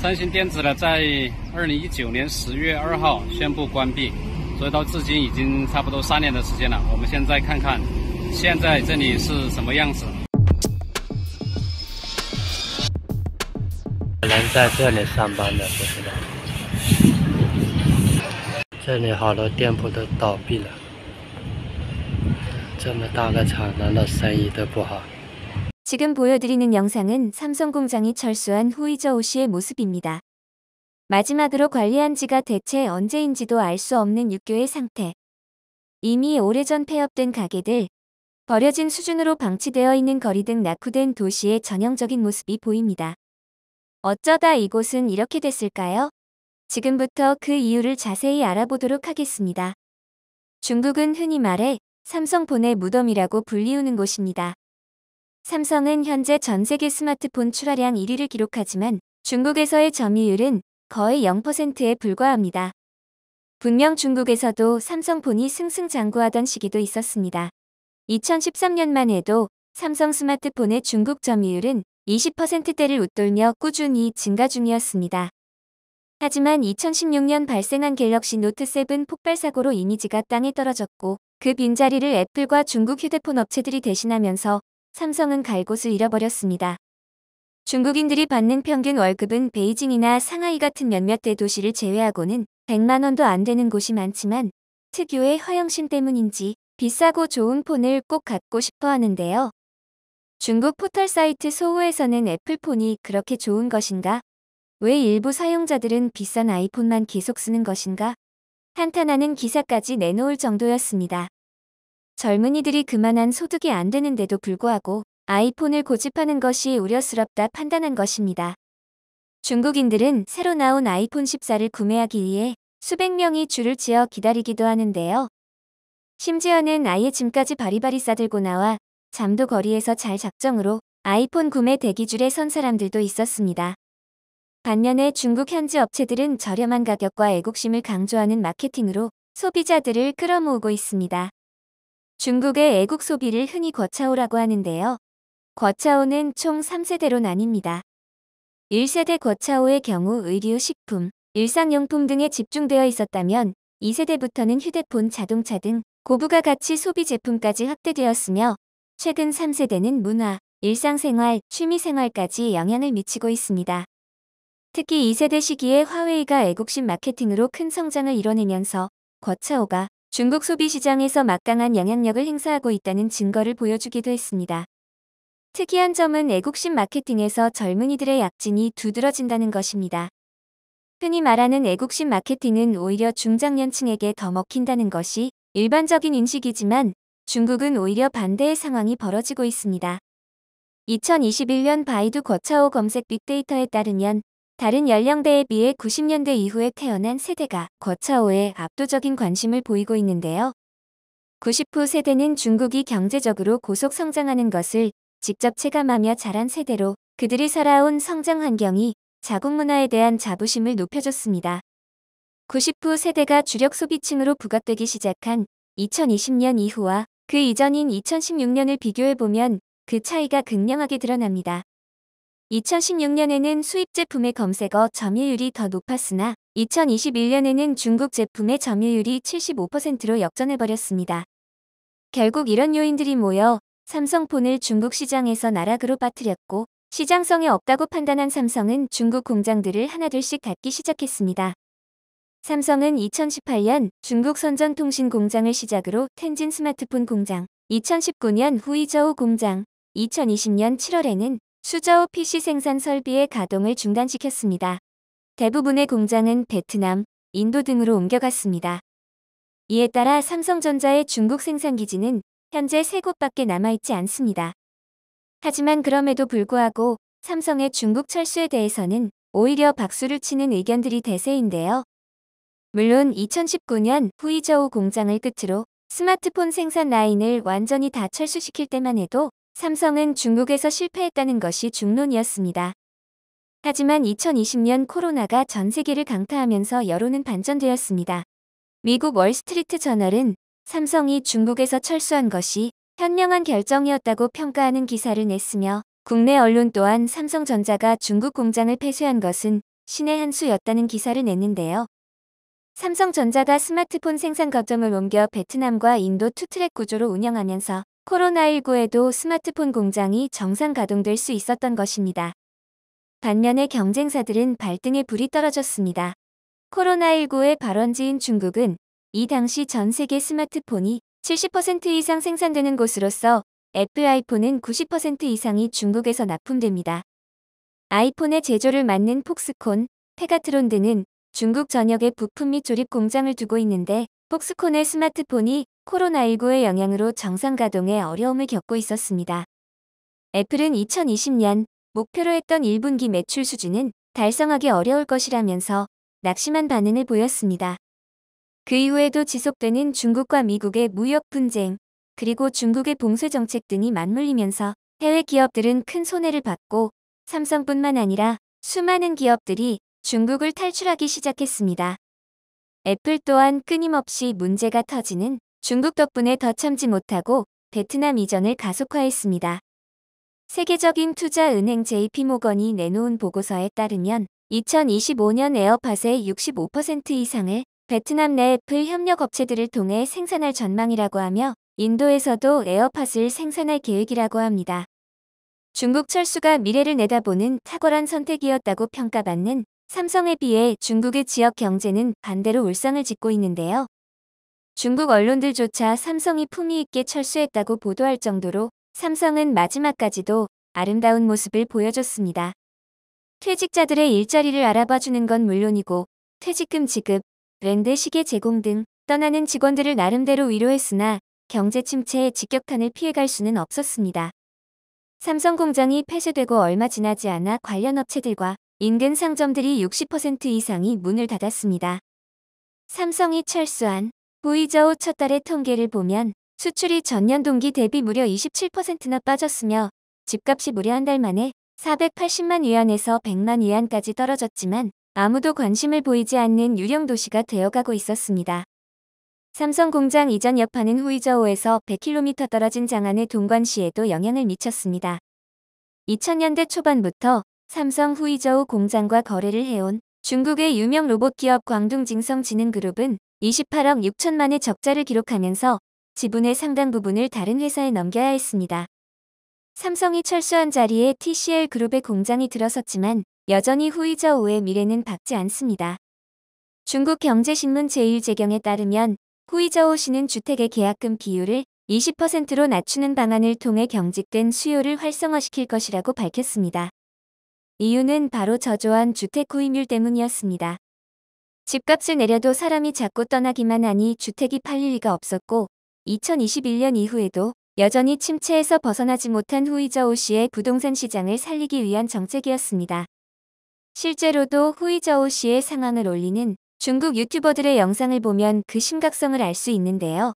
三星电子呢，在二零一九年十月二号宣布关闭，所以到至今已经差不多三年的时间了。我们现在看看，现在这里是什么样子？能在这里上班的不知道，这里好多店铺都倒闭了，这么大个厂，难道生意都不好？ 지금 보여드리는 영상은 삼성 공장이 철수한 후이저 오씨의 모습입니다. 마지막으로 관리한 지가 대체 언제인지도 알 수 없는 육교의 상태. 이미 오래전 폐업된 가게들, 버려진 수준으로 방치되어 있는 거리 등 낙후된 도시의 전형적인 모습이 보입니다. 어쩌다 이곳은 이렇게 됐을까요? 지금부터 그 이유를 자세히 알아보도록 하겠습니다. 중국은 흔히 말해 삼성본의 무덤이라고 불리우는 곳입니다. 삼성은 현재 전 세계 스마트폰 출하량 1위를 기록하지만 중국에서의 점유율은 거의 0%에 불과합니다. 분명 중국에서도 삼성폰이 승승장구하던 시기도 있었습니다. 2013년만 해도 삼성 스마트폰의 중국 점유율은 20%대를 웃돌며 꾸준히 증가 중이었습니다. 하지만 2016년 발생한 갤럭시 노트7 폭발 사고로 이미지가 땅에 떨어졌고 그 빈자리를 애플과 중국 휴대폰 업체들이 대신하면서 삼성은 갈곳을 잃어버렸습니다. 중국인들이 받는 평균 월급은 베이징이나 상하이 같은 몇몇 대도시를 제외하고는 100만 원도 안 되는 곳이 많지만 특유의 허영심 때문인지 비싸고 좋은 폰을 꼭 갖고 싶어 하는데요. 중국 포털 사이트 소호에서는 애플폰이 그렇게 좋은 것인가? 왜 일부 사용자들은 비싼 아이폰만 계속 쓰는 것인가? 탄탄하는 기사까지 내놓을 정도였습니다. 젊은이들이 그만한 소득이 안 되는데도 불구하고 아이폰을 고집하는 것이 우려스럽다 판단한 것입니다. 중국인들은 새로 나온 아이폰 14를 구매하기 위해 수백 명이 줄을 지어 기다리기도 하는데요. 심지어는 아예 짐까지 바리바리 싸들고 나와 잠도 거리에서 잘 작정으로 아이폰 구매 대기줄에 선 사람들도 있었습니다. 반면에 중국 현지 업체들은 저렴한 가격과 애국심을 강조하는 마케팅으로 소비자들을 끌어모으고 있습니다. 중국의 애국 소비를 흔히 거차오라고 하는데요. 거차오는 총 3세대로 나뉩니다. 1세대 거차오의 경우 의류, 식품, 일상용품 등에 집중되어 있었다면 2세대부터는 휴대폰, 자동차 등 고부가 가치 소비 제품까지 확대되었으며 최근 3세대는 문화, 일상생활, 취미생활까지 영향을 미치고 있습니다. 특히 2세대 시기에 화웨이가 애국심 마케팅으로 큰 성장을 이뤄내면서 거차오가 중국 소비 시장에서 막강한 영향력을 행사하고 있다는 증거를 보여주기도 했습니다. 특이한 점은 애국심 마케팅에서 젊은이들의 약진이 두드러진다는 것입니다. 흔히 말하는 애국심 마케팅은 오히려 중장년층에게 더 먹힌다는 것이 일반적인 인식이지만 중국은 오히려 반대의 상황이 벌어지고 있습니다. 2021년 바이두 거차오 검색 빅데이터에 따르면 다른 연령대에 비해 90년대 이후에 태어난 세대가 거차오에 압도적인 관심을 보이고 있는데요. 90후 세대는 중국이 경제적으로 고속 성장하는 것을 직접 체감하며 자란 세대로 그들이 살아온 성장 환경이 자국 문화에 대한 자부심을 높여줬습니다. 90후 세대가 주력 소비층으로 부각되기 시작한 2020년 이후와 그 이전인 2016년을 비교해보면 그 차이가 극명하게 드러납니다. 2016년에는 수입 제품의 검색어 점유율이 더 높았으나 2021년에는 중국 제품의 점유율이 75%로 역전해버렸습니다. 결국 이런 요인들이 모여 삼성폰을 중국 시장에서 나락으로 빠뜨렸고 시장성이 없다고 판단한 삼성은 중국 공장들을 하나둘씩 닫기 시작했습니다. 삼성은 2018년 중국 선전통신 공장을 시작으로 텐진 스마트폰 공장, 2019년 후이저우 공장, 2020년 7월에는 수저우 PC 생산 설비의 가동을 중단시켰습니다. 대부분의 공장은 베트남, 인도 등으로 옮겨갔습니다. 이에 따라 삼성전자의 중국 생산 기지는 현재 3곳밖에 남아있지 않습니다. 하지만 그럼에도 불구하고 삼성의 중국 철수에 대해서는 오히려 박수를 치는 의견들이 대세인데요. 물론 2019년 후이저우 공장을 끝으로 스마트폰 생산 라인을 완전히 다 철수시킬 때만 해도 삼성은 중국에서 실패했다는 것이 중론이었습니다. 하지만 2020년 코로나가 전 세계를 강타하면서 여론은 반전되었습니다. 미국 월스트리트 저널은 삼성이 중국에서 철수한 것이 현명한 결정이었다고 평가하는 기사를 냈으며 국내 언론 또한 삼성전자가 중국 공장을 폐쇄한 것은 신의 한 수였다는 기사를 냈는데요. 삼성전자가 스마트폰 생산 거점을 옮겨 베트남과 인도 투트랙 구조로 운영하면서 코로나19에도 스마트폰 공장이 정상 가동될 수 있었던 것입니다. 반면에 경쟁사들은 발등에 불이 떨어졌습니다. 코로나19의 발원지인 중국은 이 당시 전 세계 스마트폰이 70% 이상 생산되는 곳으로서 애플 아이폰은 90% 이상이 중국에서 납품됩니다. 아이폰의 제조를 맡는 폭스콘, 페가트론 등은 중국 전역에 부품 및 조립 공장을 두고 있는데 폭스콘의 스마트폰이 코로나19의 영향으로 정상가동에 어려움을 겪고 있었습니다. 애플은 2020년 목표로 했던 1분기 매출 수준은 달성하기 어려울 것이라면서 낙심한 반응을 보였습니다. 그 이후에도 지속되는 중국과 미국의 무역 분쟁, 그리고 중국의 봉쇄 정책 등이 맞물리면서 해외 기업들은 큰 손해를 받고 삼성뿐만 아니라 수많은 기업들이 중국을 탈출하기 시작했습니다. 애플 또한 끊임없이 문제가 터지는 중국 덕분에 더 참지 못하고 베트남 이전을 가속화했습니다. 세계적인 투자 은행 JP모건이 내놓은 보고서에 따르면 2025년 에어팟의 65% 이상을 베트남 내 애플 협력 업체들을 통해 생산할 전망이라고 하며 인도에서도 에어팟을 생산할 계획이라고 합니다. 중국 철수가 미래를 내다보는 탁월한 선택이었다고 평가받는 삼성에 비해 중국의 지역 경제는 반대로 울상을 짓고 있는데요. 중국 언론들조차 삼성이 품위 있게 철수했다고 보도할 정도로 삼성은 마지막까지도 아름다운 모습을 보여줬습니다. 퇴직자들의 일자리를 알아봐 주는 건 물론이고 퇴직금 지급, 랜드 시계 제공 등 떠나는 직원들을 나름대로 위로했으나 경제 침체의 직격탄을 피해갈 수는 없었습니다. 삼성 공장이 폐쇄되고 얼마 지나지 않아 관련 업체들과 인근 상점들이 60% 이상이 문을 닫았습니다. 삼성이 철수한 보이저우 첫 달의 통계를 보면 수출이 전년 동기 대비 무려 27%나 빠졌으며 집값이 무려 한 달 만에 480만 위안에서 100만 위안까지 떨어졌지만 아무도 관심을 보이지 않는 유령 도시가 되어가고 있었습니다. 삼성 공장 이전 여파는 후이저우에서 100km 떨어진 장안의 동관시에도 영향을 미쳤습니다. 2000년대 초반부터 삼성 후이저우 공장과 거래를 해온 중국의 유명 로봇 기업 광둥징성지능그룹은 28억 6천만의 적자를 기록하면서 지분의 상당 부분을 다른 회사에 넘겨야 했습니다. 삼성이 철수한 자리에 TCL 그룹의 공장이 들어섰지만 여전히 후이저 오의 미래는 밝지 않습니다. 중국 경제신문 제1재경에 따르면 후이저오 씨는 주택의 계약금 비율을 20%로 낮추는 방안을 통해 경직된 수요를 활성화시킬 것이라고 밝혔습니다. 이유는 바로 저조한 주택 구입률 때문이었습니다. 집값을 내려도 사람이 자꾸 떠나기만 하니 주택이 팔릴 리가 없었고 2021년 이후에도 여전히 침체에서 벗어나지 못한 후이저오 씨의 부동산 시장을 살리기 위한 정책이었습니다. 실제로도 후이저오 씨의 상황을 올리는 중국 유튜버들의 영상을 보면 그 심각성을 알 수 있는데요.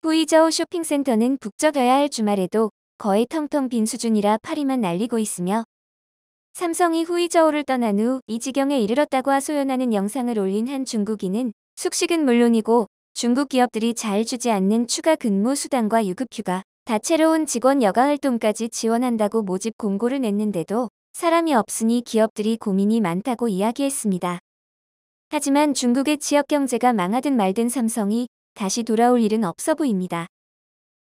후이저우 쇼핑센터는 북적여야 할 주말에도 거의 텅텅 빈 수준이라 파리만 날리고 있으며 삼성이 후이저우를 떠난 후 이 지경에 이르렀다고 하소연하는 영상을 올린 한 중국인은 숙식은 물론이고 중국 기업들이 잘 주지 않는 추가 근무 수당과 유급 휴가, 다채로운 직원 여가 활동까지 지원한다고 모집 공고를 냈는데도 사람이 없으니 기업들이 고민이 많다고 이야기했습니다. 하지만 중국의 지역 경제가 망하든 말든 삼성이 다시 돌아올 일은 없어 보입니다.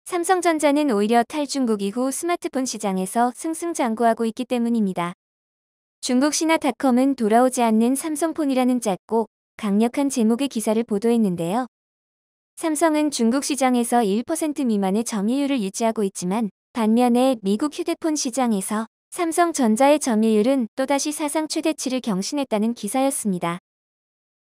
삼성전자는 오히려 탈중국 이후 스마트폰 시장에서 승승장구하고 있기 때문입니다. 중국 신화닷컴은 돌아오지 않는 삼성폰이라는 짧고 강력한 제목의 기사를 보도했는데요. 삼성은 중국 시장에서 1% 미만의 점유율을 유지하고 있지만 반면에 미국 휴대폰 시장에서 삼성전자의 점유율은 또다시 사상 최대치를 경신했다는 기사였습니다.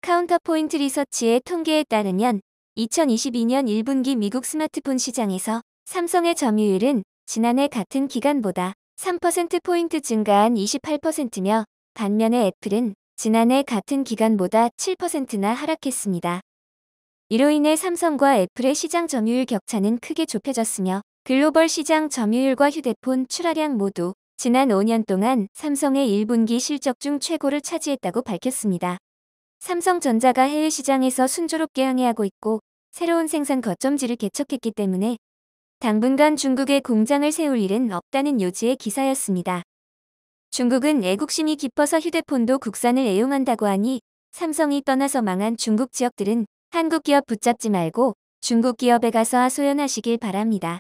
카운터포인트 리서치의 통계에 따르면 2022년 1분기 미국 스마트폰 시장에서 삼성의 점유율은 지난해 같은 기간보다 3%포인트 증가한 28%며 반면에 애플은 지난해 같은 기간보다 7%나 하락했습니다. 이로 인해 삼성과 애플의 시장 점유율 격차는 크게 좁혀졌으며 글로벌 시장 점유율과 휴대폰 출하량 모두 지난 5년 동안 삼성의 1분기 실적 중 최고를 차지했다고 밝혔습니다. 삼성전자가 해외 시장에서 순조롭게 항해하고 있고 새로운 생산 거점지를 개척했기 때문에 당분간 중국에 공장을 세울 일은 없다는 요지의 기사였습니다. 중국은 애국심이 깊어서 휴대폰도 국산을 애용한다고 하니 삼성이 떠나서 망한 중국 지역들은 한국 기업 붙잡지 말고 중국 기업에 가서 소연하시길 바랍니다.